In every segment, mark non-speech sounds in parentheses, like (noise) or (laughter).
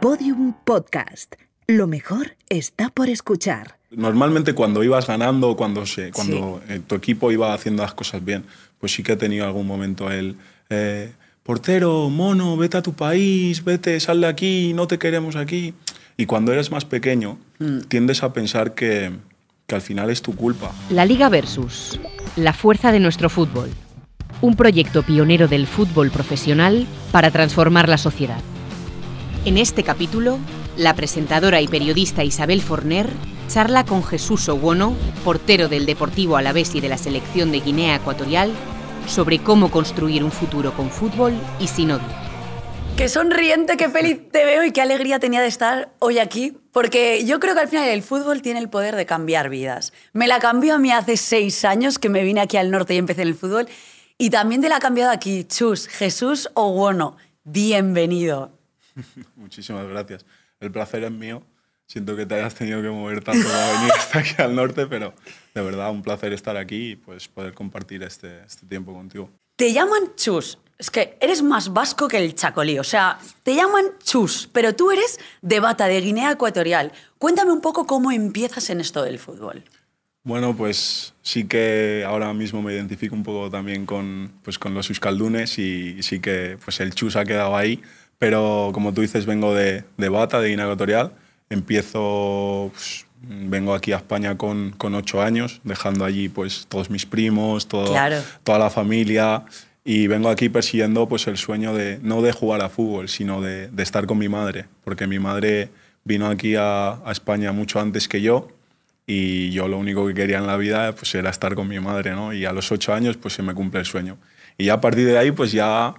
Podium Podcast. Lo mejor está por escuchar. Normalmente cuando ibas ganando, cuando, se, eh, tu equipo iba haciendo las cosas bien, pues sí que ha tenido algún momento el eh, portero, mono, vete a tu país, vete, sal de aquí, no te queremos aquí. Y cuando eres más pequeño, mm. tiendes a pensar que al final es tu culpa. La Liga Versus, la fuerza de nuestro fútbol. Un proyecto pionero del fútbol profesional para transformar la sociedad. En este capítulo, la presentadora y periodista Isabel Forner charla con Jesús Owono, portero del Deportivo Alavés y de la selección de Guinea Ecuatorial, sobre cómo construir un futuro con fútbol y sin odio. Qué sonriente, qué feliz te veo y qué alegría tenía de estar hoy aquí, porque yo creo que al final el fútbol tiene el poder de cambiar vidas. Me la cambió a mí hace seis años que me vine aquí al norte y empecé en el fútbol, y también te la ha cambiado aquí, Chus, Jesús Owono. Bienvenido. (laughs) Muchísimas gracias. El placer es mío. Siento que te hayas tenido que mover tanto para venir (laughs) hasta aquí al norte, pero de verdad un placer estar aquí y pues poder compartir este, este, tiempo contigo. Te llaman Chus. Es que eres más vasco que el chacolí. O sea, te llaman Chus, pero tú eres de Bata, de Guinea Ecuatorial. Cuéntame un poco cómo empiezas en esto del fútbol. Bueno, pues sí que ahora mismo me identifico un poco también con, pues, con los euskaldunes y sí que pues, el Chus ha quedado ahí pero como tú dices, vengo de, de bata, de guinea ecuatorial. Empiezo, pues, vengo aquí a España con, con ocho años, dejando allí pues todos mis primos, todo, toda la familia. Y vengo aquí persiguiendo pues el sueño de no de jugar a fútbol, sino de, de estar con mi madre, porque mi madre vino aquí a, España mucho antes que yo y yo lo único que quería en la vida pues era estar con mi madre, ¿no? Y a los ocho años pues se me cumple el sueño. Y ya a partir de ahí pues ya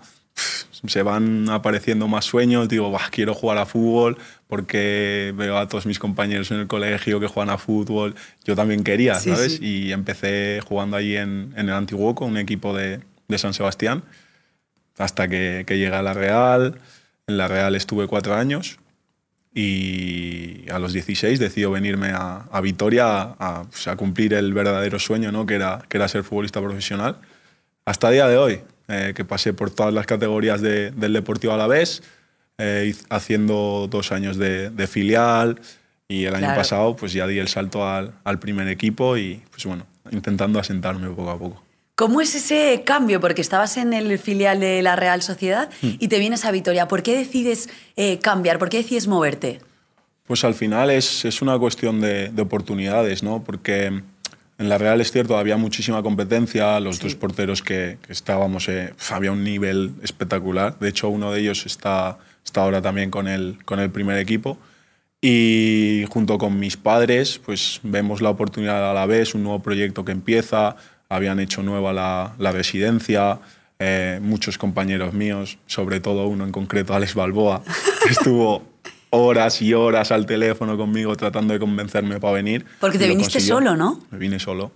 se van apareciendo más sueños, digo, quiero jugar a fútbol porque veo a todos mis compañeros en el colegio que juegan a fútbol, yo también quería, ¿sabes? Y empecé jugando ahí en, en el con un equipo de, San Sebastián, hasta que, llegué a La Real, en La Real estuve cuatro años y a los 16 decido venirme a, a Vitoria pues, a, cumplir el verdadero sueño, ¿no? que, era, que era ser futbolista profesional. Hasta el día de hoy, eh, que pasé por todas las categorías del Deportivo Alavés, eh, haciendo dos años de, filial y el año pasado pues ya di el salto al, primer equipo y pues bueno, intentando asentarme poco a poco. ¿Cómo es ese cambio? Porque estabas en el filial de la Real Sociedad hmm. y te vienes a Vitoria. ¿Por qué decides eh, cambiar? ¿Por qué decides moverte? Pues al final es, es una cuestión de, de, oportunidades, ¿no? Porque en la Real es cierto, había muchísima competencia, los dos porteros que, estábamos, eh, había un nivel espectacular. De hecho, uno de ellos está, ahora también con el, con el primer equipo. Y junto con mis padres, pues vemos la oportunidad a la vez, un nuevo proyecto que empieza, habían hecho nueva la, residencia, eh, muchos compañeros míos, sobre todo uno en concreto, Alex Balboa, que (laughs) estuvo horas y horas al teléfono conmigo tratando de convencerme para venir. Porque te viniste solo, ¿no? Me vine solo,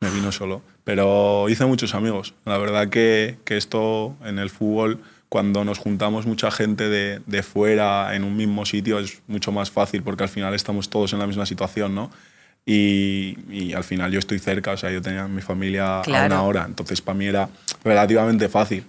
me vino solo. Pero hice muchos amigos. La verdad que, que esto en el fútbol, cuando nos juntamos mucha gente de, de, fuera en un mismo sitio, es mucho más fácil porque al final estamos todos en la misma situación, ¿no? Y, al final yo estoy cerca, o sea, yo tenía mi familia a una hora, entonces para mí era relativamente fácil.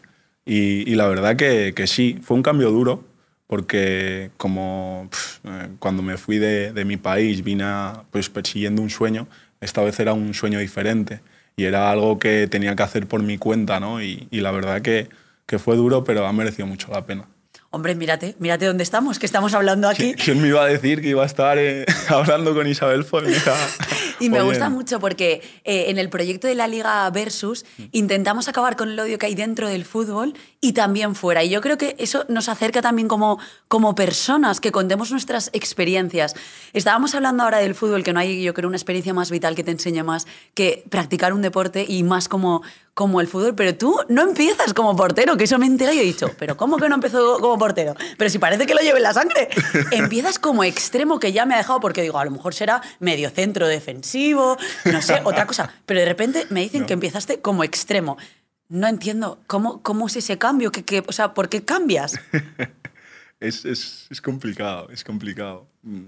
Y, y la verdad que, que sí, fue un cambio duro, porque como eh, cuando me fui de, de mi país vine pues, persiguiendo un sueño, esta vez era un sueño diferente y era algo que tenía que hacer por mi cuenta, ¿no? Y, la verdad que, que, fue duro, pero ha merecido mucho la pena. Hombre, mírate, mírate dónde estamos, que estamos hablando aquí. ¿Quién me iba a decir que iba a estar eh, (laughs) hablando con Isabel Formera? (laughs) Y me gusta mucho porque eh, en el proyecto de la Liga Versus mm. intentamos acabar con el odio que hay dentro del fútbol y también fuera. Y yo creo que eso nos acerca también como, como personas, que contemos nuestras experiencias. Estábamos hablando ahora del fútbol, que no hay, yo creo, una experiencia más vital que te enseñe más que practicar un deporte y más como, como el fútbol, pero tú no empiezas como portero, que eso me entera y he dicho, pero ¿cómo que no empezó como portero? Pero si parece que lo lleve en la sangre. (laughs) Empiezas como extremo que ya me ha dejado porque digo, a lo mejor será medio centro defensivo no sé, (laughs) otra cosa. Pero de repente me dicen que empezaste como extremo. No entiendo cómo, cómo es ese cambio, que, o sea, ¿por qué cambias? (laughs) es, complicado, es complicado. Mm.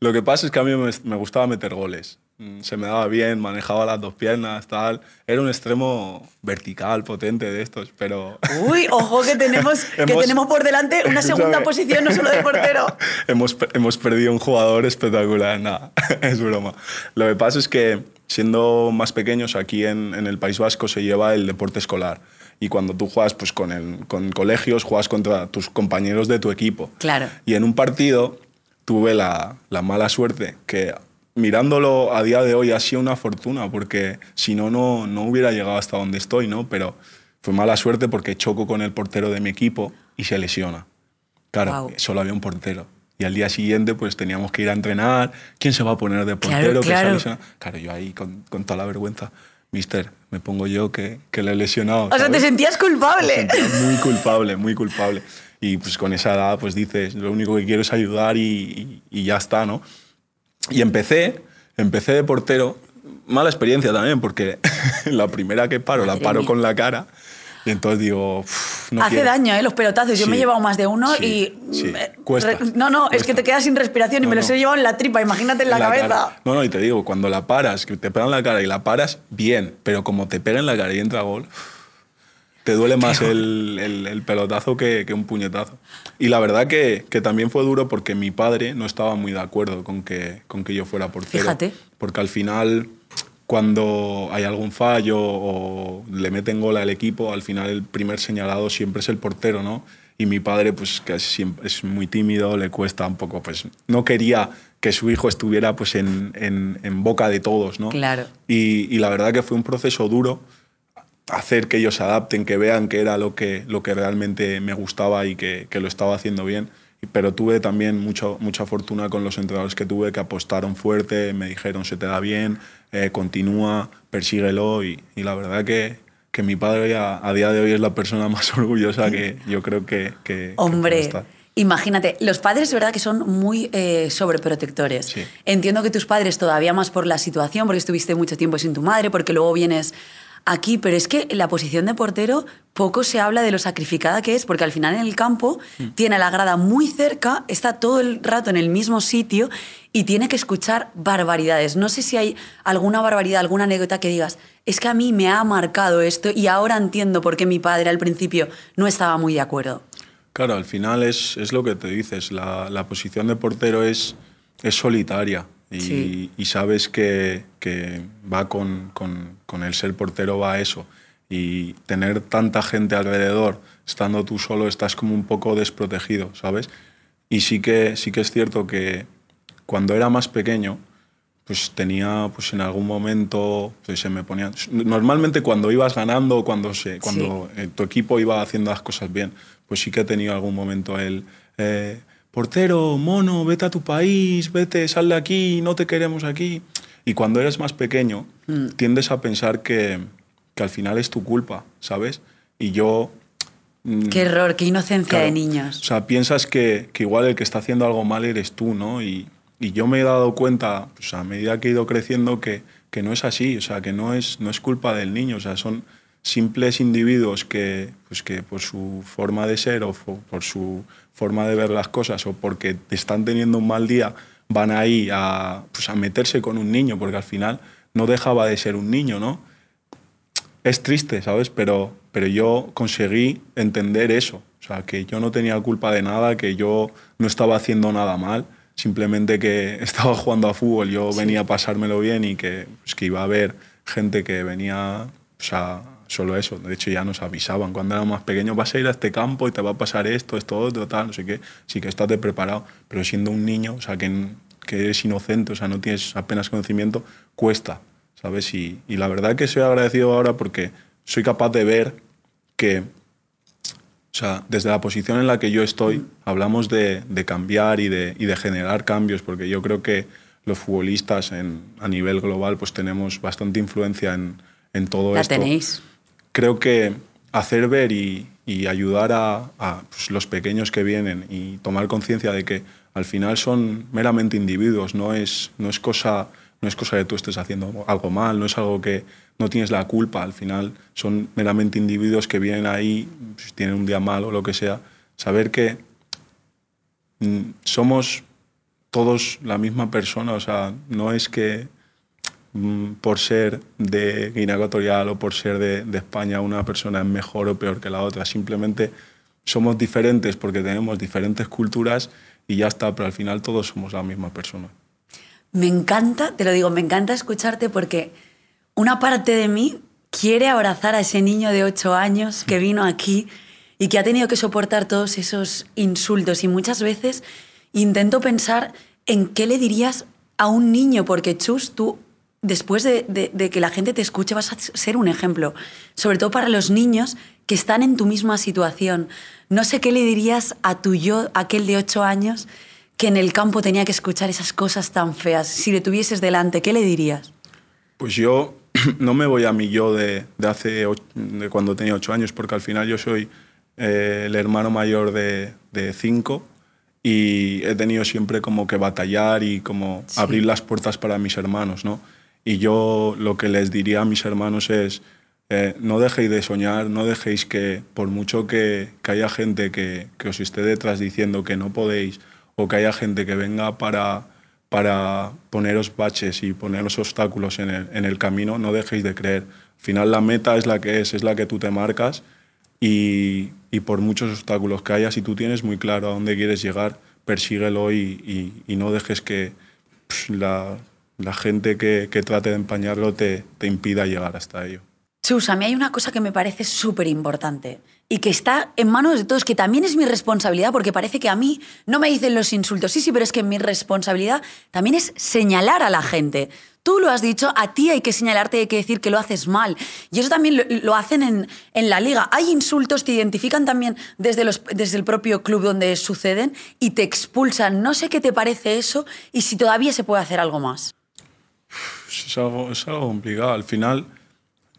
Lo que pasa es que a mí me gustaba meter goles. Mm, se me daba bien, manejaba las dos piernas, tal. Era un extremo vertical, potente de estos, pero... (laughs) Uy, ojo que tenemos, que tenemos por delante una segunda posición, no solo de portero. (laughs) hemos, hemos, perdido un jugador espectacular, nada, (laughs) es broma. Lo que pasa es que siendo más pequeños aquí en, en el País Vasco se lleva el deporte escolar y cuando tú juegas pues, con, el, con colegios, juegas contra tus compañeros de tu equipo. Claro. Y en un partido tuve la, la mala suerte que mirándolo a día de hoy ha sido una fortuna, porque si no, no, no hubiera llegado hasta donde estoy, ¿no? Pero fue mala suerte porque choco con el portero de mi equipo y se lesiona. Claro, solo había un portero. Y al día siguiente, pues teníamos que ir a entrenar. ¿Quién se va a poner de portero? Claro, claro. claro yo ahí con, con, toda la vergüenza. Mister, me pongo yo que, que le he lesionado. O sea, te sentías culpable. muy culpable, muy culpable. Y pues con esa edad, pues dices, lo único que quiero es ayudar y, y ya está, ¿no? Y empecé, empecé de portero. Mala experiencia también, porque (laughs) la primera que paro, la paro con la cara. Y entonces digo, Hace daño, ¿eh? Los pelotazos. Yo me he llevado más de uno y... Sí. Mm, eh, cuesta, no, no, es que te quedas sin respiración y me los he llevado en la tripa, imagínate en la, cabeza. No, no, y te digo, cuando la paras, que te pegan la cara y la paras, bien. Pero como te pegan en la cara y entra gol... Te duele más el, el, pelotazo que, que, un puñetazo. Y la verdad que, que, también fue duro porque mi padre no estaba muy de acuerdo con que, con que yo fuera portero. Fíjate. Porque al final, cuando hay algún fallo o le meten gol al equipo, al final el primer señalado siempre es el portero, ¿no? Y mi padre, pues que es muy tímido, le cuesta un poco, pues no quería que su hijo estuviera pues en, en, boca de todos, ¿no? Claro. Y, y la verdad que fue un proceso duro hacer que ellos se adapten, que vean que era lo que, lo que realmente me gustaba y que, lo estaba haciendo bien. Pero tuve también mucho, mucha fortuna con los entrenadores que tuve, que apostaron fuerte, me dijeron, se te da bien, eh, continúa, persíguelo. Y, la verdad que, que mi padre a, a, día de hoy es la persona (laughs) más orgullosa que yo creo que... Hombre. Imagínate, los padres es verdad que son muy eh, sobreprotectores. Entiendo que tus padres todavía más por la situación, porque estuviste mucho tiempo sin tu madre, porque luego vienes aquí, pero es que en la posición de portero poco se habla de lo sacrificada que es, porque al final en el campo mm. tiene la grada muy cerca, está todo el rato en el mismo sitio y tiene que escuchar barbaridades. No sé si hay alguna barbaridad, alguna anécdota que digas, es que a mí me ha marcado esto y ahora entiendo por qué mi padre al principio no estaba muy de acuerdo. Claro, al final es, lo que te dices, la, la posición de portero es, es solitaria. Y, sabes que, va con, el ser portero, va eso. Y tener tanta gente alrededor, estando tú solo, estás como un poco desprotegido, ¿sabes? Y sí que, sí que es cierto que cuando era más pequeño, pues tenía, pues en algún momento, pues se me ponía... Normalmente cuando ibas ganando, cuando, cuando eh, tu equipo iba haciendo las cosas bien, pues sí que he tenido algún momento el... Eh, portero, mono, vete a tu país, vete, sal de aquí, no te queremos aquí. Y cuando eres más pequeño, mm. tiendes a pensar que, que, al final es tu culpa, ¿sabes? Y yo... Mm, qué error, qué inocencia de niños. O sea, piensas que, que, igual el que está haciendo algo mal eres tú, ¿no? Y, y yo me he dado cuenta, pues, a medida que he ido creciendo, que, que no es así, o sea, que no es, no es culpa del niño, o sea, son simples individuos que, pues que por su forma de ser o por su forma de ver las cosas o porque están teniendo un mal día van ahí a, pues a meterse con un niño, porque al final no dejaba de ser un niño, ¿no? Es triste, ¿sabes? Pero, pero yo conseguí entender eso, o sea, que yo no tenía culpa de nada, que yo no estaba haciendo nada mal, simplemente que (laughs) estaba jugando a fútbol, yo venía a pasármelo bien y que, pues, que iba a haber gente que venía pues a, solo eso. De hecho, ya nos avisaban cuando era más pequeño vas a ir a este campo y te va a pasar esto, esto, otro, tal, no sé qué. Sí que estás preparado, pero siendo un niño, o sea, que, que eres inocente, o sea, no tienes apenas conocimiento, cuesta, ¿sabes? Y, la verdad que soy agradecido ahora porque soy capaz de ver que, o sea, desde la posición en la que yo estoy, hablamos de, cambiar y de, generar cambios, porque yo creo que los futbolistas a nivel global pues tenemos bastante influencia en, todo esto. La tenéis creo que hacer ver y, ayudar a, pues, los pequeños que vienen y tomar conciencia de que al final son meramente individuos, no es, no es cosa no es cosa de tú estés haciendo algo mal, no es algo que no tienes la culpa, al final son meramente individuos que vienen ahí, pues, tienen un día malo o lo que sea, saber que mm, somos todos la misma persona, o sea, no es que Mm, por ser de Guinea Ecuatorial o por ser de, de, España una persona es mejor o peor que la otra. Simplemente somos diferentes porque tenemos diferentes culturas y ya está, pero al final todos somos la misma persona. Me encanta, te lo digo, me encanta escucharte porque una parte de mí quiere abrazar a ese niño de 8 años que vino aquí y que ha tenido que soportar todos esos insultos y muchas veces intento pensar en qué le dirías a un niño, porque Chus, tú después de, que la gente te escuche, vas a ser un ejemplo, sobre todo para los niños que están en tu misma situación. No sé qué le dirías a tu yo, aquel de ocho años, que en el campo tenía que escuchar esas cosas tan feas. Si le tuvieses delante, ¿qué le dirías? Pues yo (clears throat) no me voy a mi yo de, hace cuando tenía ocho años, porque al final yo soy eh, el hermano mayor de, de cinco y he tenido siempre como que batallar y como abrir las puertas para mis hermanos, ¿no? Y yo lo que les diría a mis hermanos es, eh, no dejéis de soñar, no dejéis que, por mucho que, haya gente que, os esté detrás diciendo que no podéis, o que haya gente que venga para, para poneros baches y poneros obstáculos en el, camino, no dejéis de creer. Al final la meta es la que es, es la que tú te marcas y, por muchos obstáculos que haya, si tú tienes muy claro a dónde quieres llegar, persíguelo y, y, no dejes que la, la gente que, trate de empañarlo te, te impida llegar hasta ello. Chus, a mí hay una cosa que me parece súper importante y que está en manos de todos, que también es mi responsabilidad, porque parece que a mí no me dicen los insultos. Sí, sí, pero es que mi responsabilidad también es señalar a la gente. Tú lo has dicho, a ti hay que señalarte, hay que decir que lo haces mal. Y eso también lo, hacen en, en, la liga. Hay insultos, te identifican también desde, los, desde el propio club donde suceden y te expulsan. No sé qué te parece eso y si todavía se puede hacer algo más. Es algo, es algo complicado. Al final,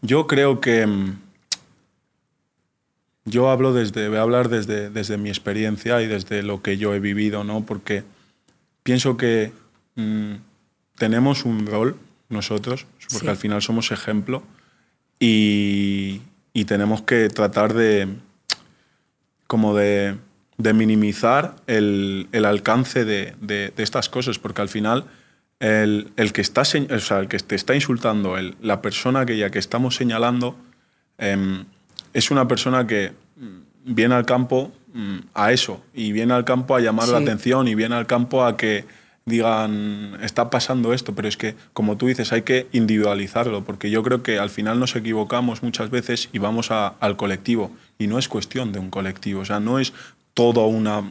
yo creo que... Mm, yo hablo desde, voy a hablar desde, desde mi experiencia y desde lo que yo he vivido, ¿no? Porque pienso que mm, tenemos un rol nosotros, porque al final somos ejemplo y, tenemos que tratar de, como de, minimizar el, alcance de estas cosas, porque al final el, que, está, o que te está insultando, la persona aquella que estamos señalando, em, es una persona que mm, viene al campo mm, a eso, y viene al campo a llamar la atención, y viene al campo a que digan, está pasando esto, pero es que, como tú dices, hay que individualizarlo, porque yo creo que al final nos equivocamos muchas veces y vamos al colectivo, y no es cuestión de un colectivo, o sea, no es toda una,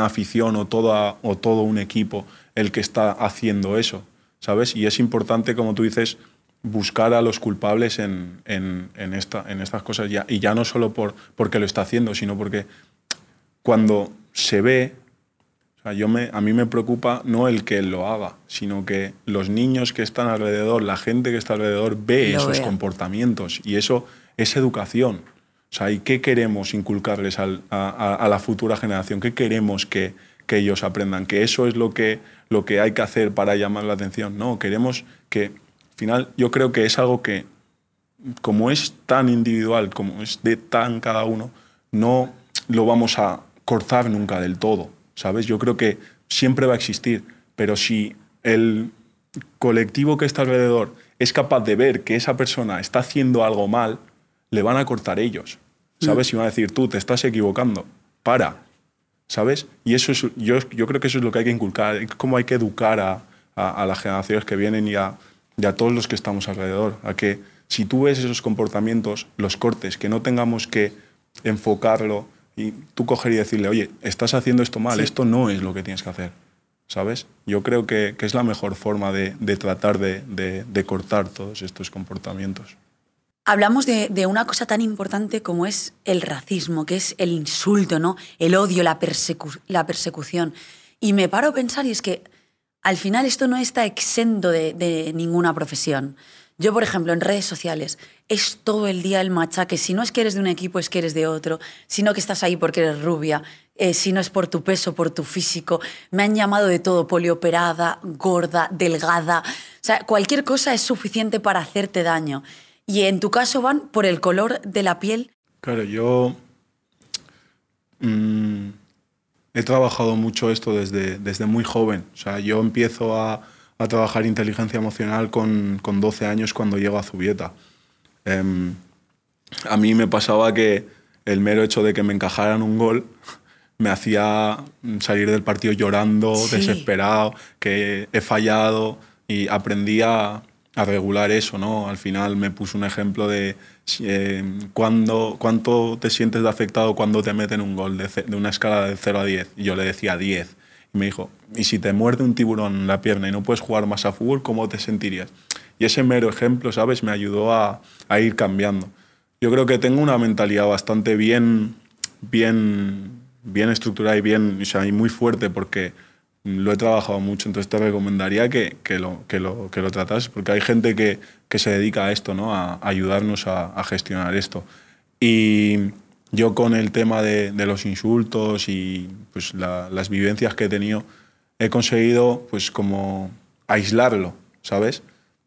afición o, toda, o todo un equipo, el que está haciendo eso, ¿sabes? Y es importante, como tú dices, buscar a los culpables en, en estas cosas. y ya no solo por, porque lo está haciendo, sino porque cuando se ve, sea, yo me, a mí me preocupa no el que lo haga, sino que los niños que están alrededor, la gente que está alrededor, ve esos comportamientos. Y eso es educación. O sea, ¿y qué queremos inculcarles a, la futura generación? ¿Qué queremos que, que ellos aprendan, que eso es lo que, lo que hay que hacer para llamar la atención. No, queremos que, al final, yo creo que es algo que, como es tan individual, como es de tan cada uno, no lo vamos a cortar nunca del todo, ¿sabes? Yo creo que siempre va a existir, pero si el colectivo que está alrededor es capaz de ver que esa persona está haciendo algo mal, le van a cortar ellos, ¿sabes? Mm. Y van a decir, tú te estás equivocando, para, ¿sabes? Y yo, creo que eso es lo que hay que inculcar, cómo hay que educar a, las generaciones que vienen y a, todos los que estamos alrededor, a que si tú ves esos comportamientos, los cortes, que no tengamos que enfocarlo y tú coger y decirle, oye, estás haciendo esto mal, esto no es lo que tienes que hacer, ¿sabes? Yo creo que, es la mejor forma de, tratar de cortar todos estos comportamientos hablamos de, una cosa tan importante como es el racismo, que es el insulto, ¿no? El odio, la, persecución. Y me paro a pensar y es que al final esto no está exento de, ninguna profesión. Yo, por ejemplo, en redes sociales es todo el día el machaque. Si no es que eres de un equipo, es que eres de otro. sino que estás ahí porque eres rubia. Eh, si no es por tu peso, por tu físico. Me han llamado de todo, polioperada, gorda, delgada. O sea, cualquier cosa es suficiente para hacerte daño. Y en tu caso van por el color de la piel. Claro, yo mm, he trabajado mucho esto desde, desde muy joven. O sea, yo empiezo a, a trabajar inteligencia emocional con, con, 12 años cuando llego a Zubieta. Em, a mí me pasaba que el mero hecho de que me encajaran un gol (laughs) me hacía salir del partido llorando, desesperado, que he fallado y aprendí a, a regular eso, ¿no? Al final me puso un ejemplo de eh, cuando, cuánto te sientes afectado cuando te meten un gol de, una escala de 0 a 10. Y yo le decía 10. Y me dijo, ¿y si te muerde un tiburón en la pierna y no puedes jugar más a fútbol, cómo te sentirías? Y ese mero ejemplo, ¿sabes? Me ayudó a, ir cambiando. Yo creo que tengo una mentalidad bastante bien, bien, bien estructurada y bien, y muy fuerte porque lo he trabajado mucho, entonces te recomendaría que, lo, que, lo, tratas, porque hay gente que, se dedica a esto, ¿no? a ayudarnos a, gestionar esto. Y yo con el tema de, los insultos y pues, las vivencias que he tenido, he conseguido pues como aislarlo, ¿sabes?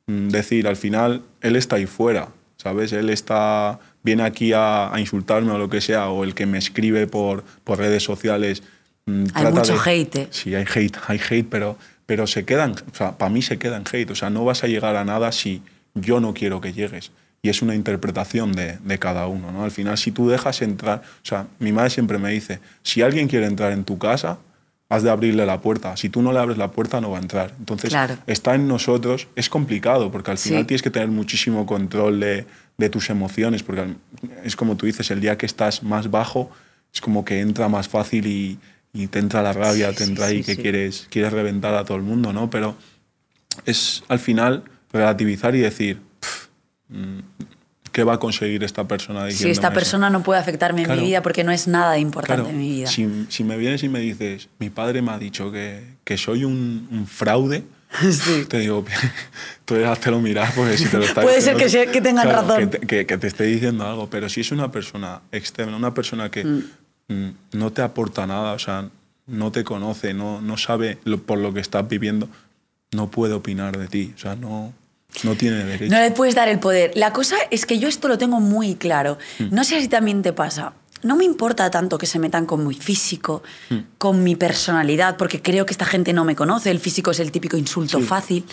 Mm, decir, al final, él está ahí fuera, ¿sabes? Él está, viene aquí a, insultarme o lo que sea, o el que me escribe por, por redes sociales Mm, hay mucho hate. Eh. Sí, hay hate, hay hate, pero, pero se quedan, o sea, para mí se quedan hate. O sea, no vas a llegar a nada si yo no quiero que llegues. Y es una interpretación de, de cada uno, ¿no? Al final, si tú dejas entrar, o sea, mi madre siempre me dice, si alguien quiere entrar en tu casa, has de abrirle la puerta. Si tú no le abres la puerta, no va a entrar. Entonces, está en nosotros. Es complicado porque al final tienes que tener muchísimo control de, de, tus emociones, porque es como tú dices, el día que estás más bajo, es como que entra más fácil y, y te entra la rabia, te entra ahí que Quieres, quieres reventar a todo el mundo, ¿no? Pero es al final relativizar y decir, mm, ¿qué va a conseguir esta persona? Si esta persona no puede afectarme en mi vida porque no es nada importante en mi vida. Si, me vienes y me dices, mi padre me ha dicho que, que soy un, fraude, (laughs) Te digo, (laughs) tú hacerlo mirar porque si te lo (laughs) está Puede ser que, que tengan razón. Que te, esté diciendo algo, pero si es una persona externa, una persona que, mm. Mm, no te aporta nada, o sea, no te conoce, no, no sabe por lo que estás viviendo, no puede opinar de ti, o sea, no, no tiene derecho. No le puedes dar el poder. La cosa es que yo esto lo tengo muy claro. Mm. No sé si también te pasa. No me importa tanto que se metan con mi físico, mm. con mi personalidad, porque creo que esta gente no me conoce. El físico es el típico insulto fácil.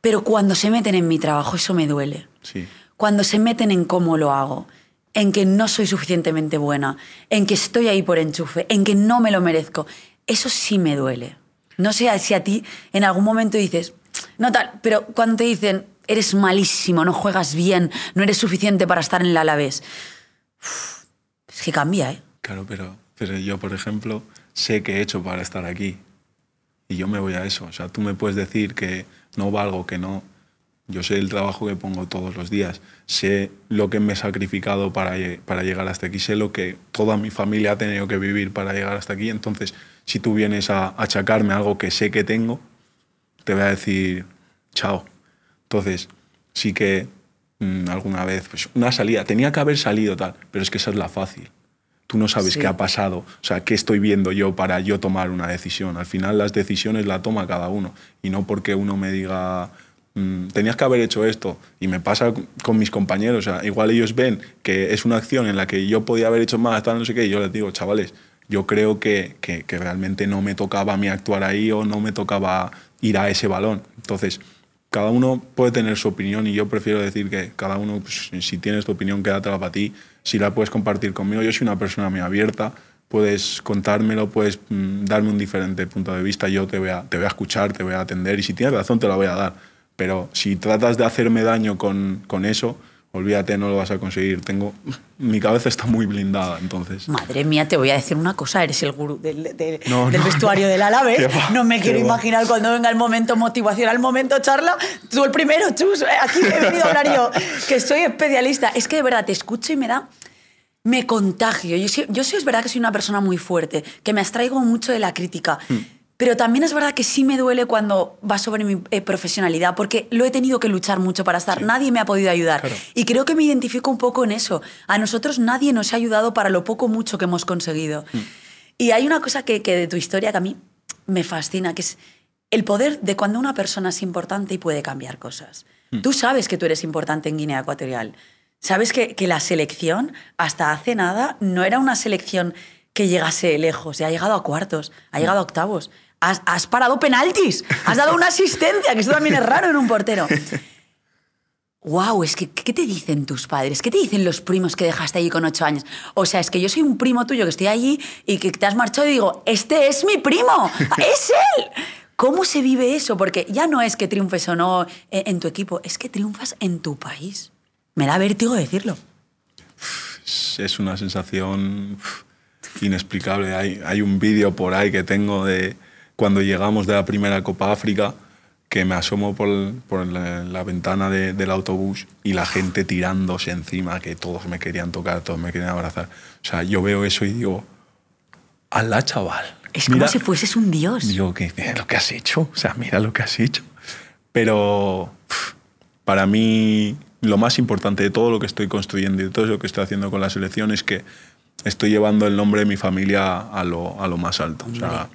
Pero cuando se meten en mi trabajo, eso me duele. Sí. Cuando se meten en cómo lo hago, en que no soy suficientemente buena, en que estoy ahí por enchufe, en que no me lo merezco. Eso sí me duele. No sé si a ti en algún momento dices, no tal, pero cuando te dicen, eres malísimo, no juegas bien, no eres suficiente para estar en la Alavés, es que cambia, ¿eh? Claro, pero, pero yo, por ejemplo, sé que he hecho para estar aquí y yo me voy a eso. O sea, tú me puedes decir que no valgo, que no, yo sé el trabajo que pongo todos los días, sé lo que me he sacrificado para, para llegar hasta aquí, sé lo que toda mi familia ha tenido que vivir para llegar hasta aquí. Entonces, si tú vienes a achacarme algo que sé que tengo, te voy a decir chao. Entonces, sí que mm, alguna vez, pues una salida, tenía que haber salido tal, pero es que esa es la fácil. Tú no sabes qué ha pasado, o sea, qué estoy viendo yo para yo tomar una decisión. Al final las decisiones la toma cada uno y no porque uno me diga Mm, tenías que haber hecho esto. Y me pasa con mis compañeros. igual ellos ven que es una acción en la que yo podía haber hecho más, tal, no sé qué. Y yo les digo, chavales, yo creo que, que, realmente no me tocaba a mí actuar ahí o no me tocaba ir a ese balón. Entonces, cada uno puede tener su opinión y yo prefiero decir que cada uno, pues, si tienes tu opinión, quédatela para ti. Si la puedes compartir conmigo, yo soy una persona muy abierta. Puedes contármelo, puedes mm, darme un diferente punto de vista. Yo te voy a, te voy a escuchar, te voy a atender y si tienes razón te la voy a dar pero si tratas de hacerme daño con, eso, olvídate, no lo vas a conseguir. Tengo, mi cabeza está muy blindada, entonces. Madre mía, te voy a decir una cosa, eres el gurú del, vestuario del Alavés. (laughs) No me quiero imaginar cuando venga el momento motivacional, el momento charla, tú el primero, chus, eh, aquí he venido a hablar yo, (laughs) que soy especialista. Es que de verdad te escucho y me da me contagio. Yo sí, yo es verdad que soy una persona muy fuerte, que me abstraigo mucho de la crítica. Mm. Pero también es verdad que sí me duele cuando va sobre mi eh, profesionalidad, porque lo he tenido que luchar mucho para estar. Nadie me ha podido ayudar. Y creo que me identifico un poco en eso. A nosotros nadie nos ha ayudado para lo poco mucho que hemos conseguido. Mm. Y hay una cosa que, que de tu historia que a mí me fascina, que es el poder de cuando una persona es importante y puede cambiar cosas. Mm. Tú sabes que tú eres importante en Guinea Ecuatorial. Sabes que, que, la selección, hasta hace nada, no era una selección que llegase lejos. Ya ha llegado a cuartos, ha mm. llegado a octavos, has, parado penaltis, has dado una asistencia, que eso también es raro en un portero. wow, es que, ¿qué te dicen tus padres? ¿Qué te dicen los primos que dejaste allí con ocho años? O sea, es que yo soy un primo tuyo que estoy allí y que te has marchado y digo, este es mi primo, es él. ¿Cómo se vive eso? Porque ya no es que triunfes o no en, tu equipo, es que triunfas en tu país. Me da vértigo decirlo. Es una sensación inexplicable. Hay, hay un vídeo por ahí que tengo de cuando llegamos de la primera Copa África, que me asomo por, la, ventana del autobús y la gente tirándose encima, que todos me querían tocar, todos me querían abrazar. O sea, yo veo eso y digo, ala chaval. Es como si fueses un dios. Digo, que mira lo que has hecho, o sea, mira lo que has hecho. Pero para mí lo más importante de todo lo que estoy construyendo y de todo lo que estoy haciendo con la selección es que estoy llevando el nombre de mi familia a lo, más alto. O sea,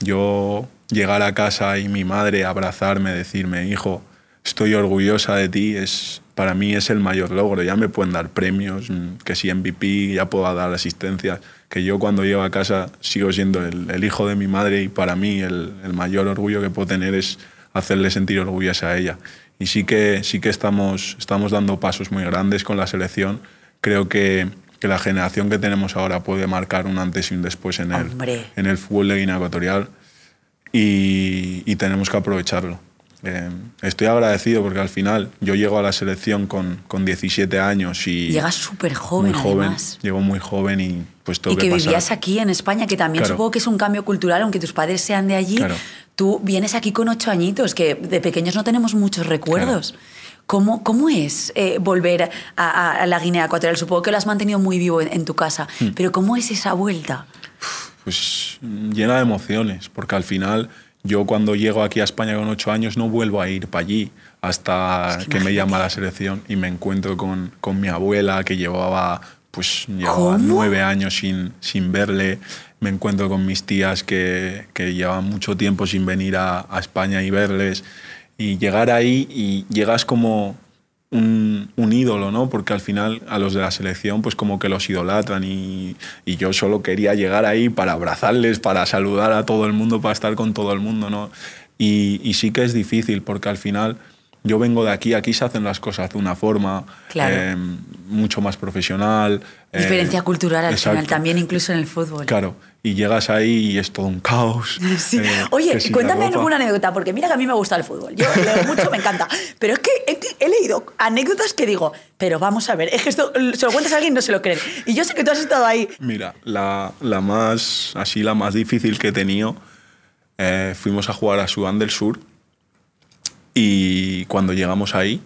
yo llegar a casa y mi madre abrazarme, decirme, hijo, estoy orgullosa de ti, es, para mí es el mayor logro. Ya me pueden dar premios, mm, que si MVP, ya puedo dar asistencia. que yo cuando llego a casa sigo siendo el, hijo de mi madre y para mí el, mayor orgullo que puedo tener es hacerle sentir orgullosa a ella. Y sí que, sí que estamos, estamos dando pasos muy grandes con la selección. Creo que que la generación que tenemos ahora puede marcar un antes y un después en, el, en el fútbol de Guinea Ecuatorial y, tenemos que aprovecharlo. Eh, estoy agradecido porque al final yo llego a la selección con, con 17 años y... Llegas súper joven, muy joven Llego muy joven y pues todo... Y que, vivías aquí en España, que también supongo que es un cambio cultural, aunque tus padres sean de allí. Tú vienes aquí con ocho añitos, que de pequeños no tenemos muchos recuerdos. ¿Cómo, cómo es eh, volver a, la Guinea Ecuatorial? Supongo que lo has mantenido muy vivo en, tu casa, hmm. pero ¿cómo es esa vuelta? Pues mm, llena de emociones, porque al final yo cuando llego aquí a España con ocho años no vuelvo a ir para allí hasta que, me llama la selección y me encuentro con, con mi abuela que llevaba pues nueve años sin, sin verle. Me encuentro con mis tías que, que llevan mucho tiempo sin venir a, a España y verles y llegar ahí y llegas como un, ídolo, ¿no? Porque al final a los de la selección pues como que los idolatran y, yo solo quería llegar ahí para abrazarles, para saludar a todo el mundo, para estar con todo el mundo, ¿no? y sí que es difícil porque al final yo vengo de aquí, aquí se hacen las cosas de una forma eh, mucho más profesional. Eh, Diferencia cultural al final también, incluso en el fútbol. Claro, y llegas ahí y es todo un caos. (laughs) Eh, Oye, cuéntame alguna anécdota, porque mira que a mí me gusta el fútbol, yo mucho, me encanta, pero es que he, leído anécdotas que digo, pero vamos a ver, es que esto se lo cuentas a alguien y no se lo creen. Y yo sé que tú has estado ahí. Mira, la, la más, así la más difícil que he tenido, fuimos a jugar a Sudán del Sur y cuando llegamos ahí,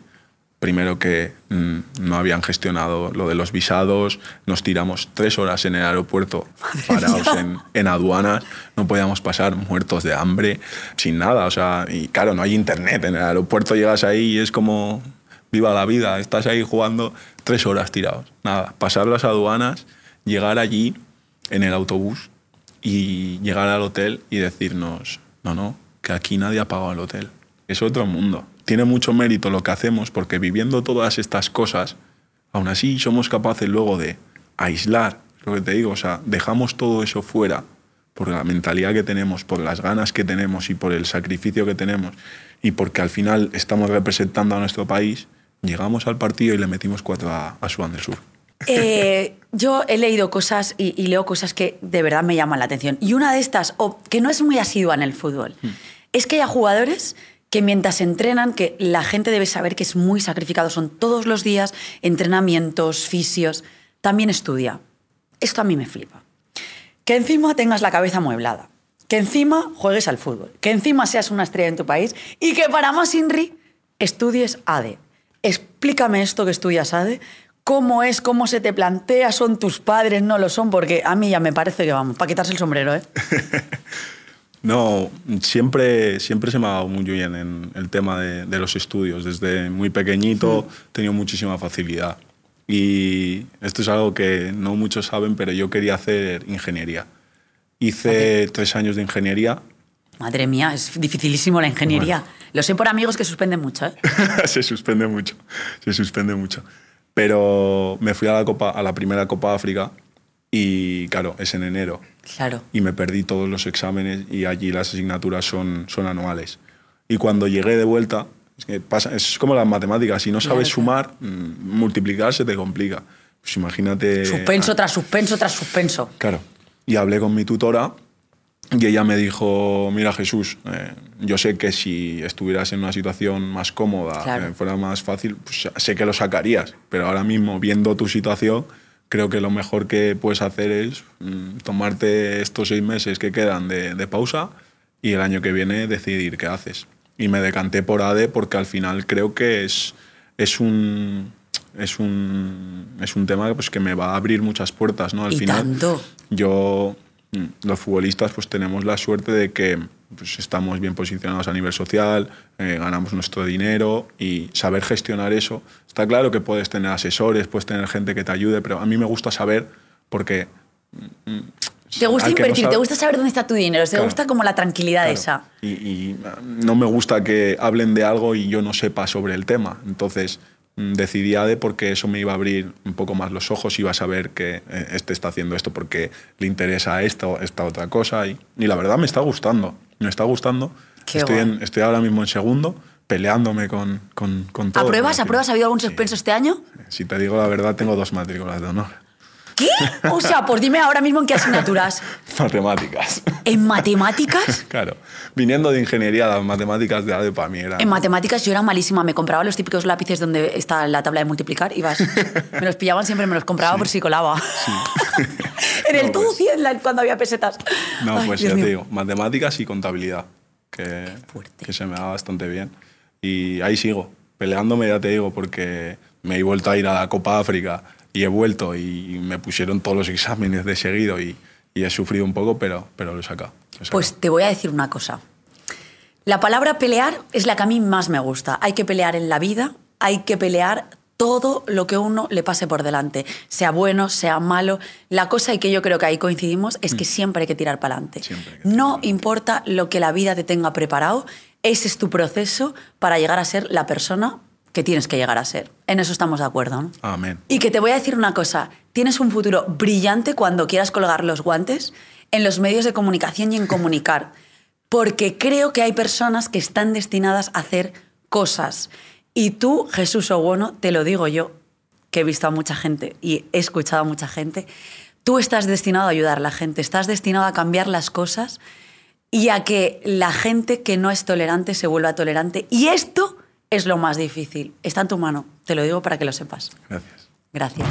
primero que mm, no habían gestionado lo de los visados, nos tiramos tres horas en el aeropuerto (laughs) parados en, aduanas, no podíamos pasar muertos de hambre, sin nada, o sea, y claro, no hay internet, en el aeropuerto llegas ahí y es como viva la vida, estás ahí jugando tres horas tirados, nada, pasar las aduanas, llegar allí en el autobús y llegar al hotel y decirnos, no, no, que aquí nadie ha pagado el hotel es otro mundo. Tiene mucho mérito lo que hacemos porque viviendo todas estas cosas, aún así somos capaces luego de aislar, lo que te digo, o sea, dejamos todo eso fuera por la mentalidad que tenemos, por las ganas que tenemos y por el sacrificio que tenemos y porque al final estamos representando a nuestro país, llegamos al partido y le metimos cuatro a, a del Sur. Eh, yo he leído cosas y, leo cosas que de verdad me llaman la atención. Y una de estas, o que no es muy asidua en el fútbol, hmm. es que hay jugadores que mientras entrenan, que la gente debe saber que es muy sacrificado, son todos los días entrenamientos, fisios, también estudia. Esto a mí me flipa. Que encima tengas la cabeza amueblada, que encima juegues al fútbol, que encima seas una estrella en tu país y que para más INRI estudies ADE. Explícame esto que estudias ADE, cómo es, cómo se te plantea, son tus padres, no lo son, porque a mí ya me parece que vamos, para quitarse el sombrero, ¿eh? (laughs) No, siempre, siempre se me ha dado muy bien en el tema de, los estudios. Desde muy pequeñito he tenido muchísima facilidad. Y esto es algo que no muchos saben, pero yo quería hacer ingeniería. Hice tres años de ingeniería. Madre mía, es dificilísimo la ingeniería. Lo sé por amigos que suspenden mucho. ¿eh? (laughs) se suspende mucho, se suspende mucho. Pero me fui a la, Copa, a la primera Copa África y claro, es en enero. Claro. Y me perdí todos los exámenes y allí las asignaturas son, son anuales. Y cuando llegué de vuelta, es, pasa, es como las matemáticas, si no sabes sumar, mm, multiplicar se te complica. Pues imagínate... Suspenso ah, tras suspenso tras suspenso. Claro. Y hablé con mi tutora y ella me dijo, mira Jesús, eh, yo sé que si estuvieras en una situación más cómoda, eh, fuera más fácil, pues sé que lo sacarías, pero ahora mismo viendo tu situación creo que lo mejor que puedes hacer es mm, tomarte estos seis meses que quedan de, pausa y el año que viene decidir qué haces. Y me decanté por ADE porque al final creo que es, es un... Es es un tema pues, que me va a abrir muchas puertas, ¿no? Al final, yo, mm, los futbolistas, pues tenemos la suerte de que pues estamos bien posicionados a nivel social, eh, ganamos nuestro dinero y saber gestionar eso. Está claro que puedes tener asesores, puedes tener gente que te ayude, pero a mí me gusta saber porque... Mm, mm, te gusta invertir, te gusta saber dónde está tu dinero, te gusta como la tranquilidad esa. Y, mm, no me gusta que hablen de algo y yo no sepa sobre el tema. Entonces, decidí ADE porque eso me iba a abrir un poco más los ojos, iba a saber que eh, este está haciendo esto porque le interesa esta, esta otra cosa y, y la verdad me está gustando me está gustando. estoy, ahora mismo en segundo, peleándome con, con, con todo. ¿A pruebas? ¿Ha habido algún suspenso este año? Si te digo la verdad, tengo dos matrículas de honor. ¿Qué? O sea, pues dime ahora mismo en qué asignaturas. (laughs) Matemáticas. ¿En matemáticas? (laughs) Claro. Viniendo de ingeniería, las matemáticas de ADEPA, mí eran... En matemáticas yo era malísima. Me compraba los típicos lápices donde está la tabla de multiplicar y vas... (laughs) Me los pillaban siempre, me los compraba por si colaba. Sí. en el todo pues. cuando había pesetas. No, pues ya te digo, matemáticas y contabilidad, que, que se me da bastante bien. Y ahí sigo, peleándome, ya te digo, porque me he vuelto a ir a la Copa África y he vuelto y me pusieron todos los exámenes de seguido y, he sufrido un poco, pero, pero lo he sacado. pues te voy a decir una cosa. La palabra pelear es la que a mí más me gusta. Hay que pelear en la vida, hay que pelear todo lo que uno le pase por delante, sea bueno, sea malo. La cosa y que yo creo que ahí coincidimos es que mm. siempre hay que tirar para adelante. No importa lo que la vida te tenga preparado, ese es tu proceso para llegar a ser la persona que tienes que llegar a ser. En eso estamos de acuerdo. Amén. Y que te voy a decir una cosa, tienes un futuro brillante cuando quieras colgar los guantes en los medios de comunicación y en comunicar, porque creo que hay personas que están destinadas a hacer cosas. Y tú, Jesús Obono, te lo digo yo, que he visto a mucha gente y he escuchado a mucha gente, tú estás destinado a ayudar a la gente, estás destinado a cambiar las cosas y a que la gente que no es tolerante se vuelva tolerante. Y esto es lo más difícil. Está en tu mano, te lo digo para que lo sepas. Gracias. Gracias.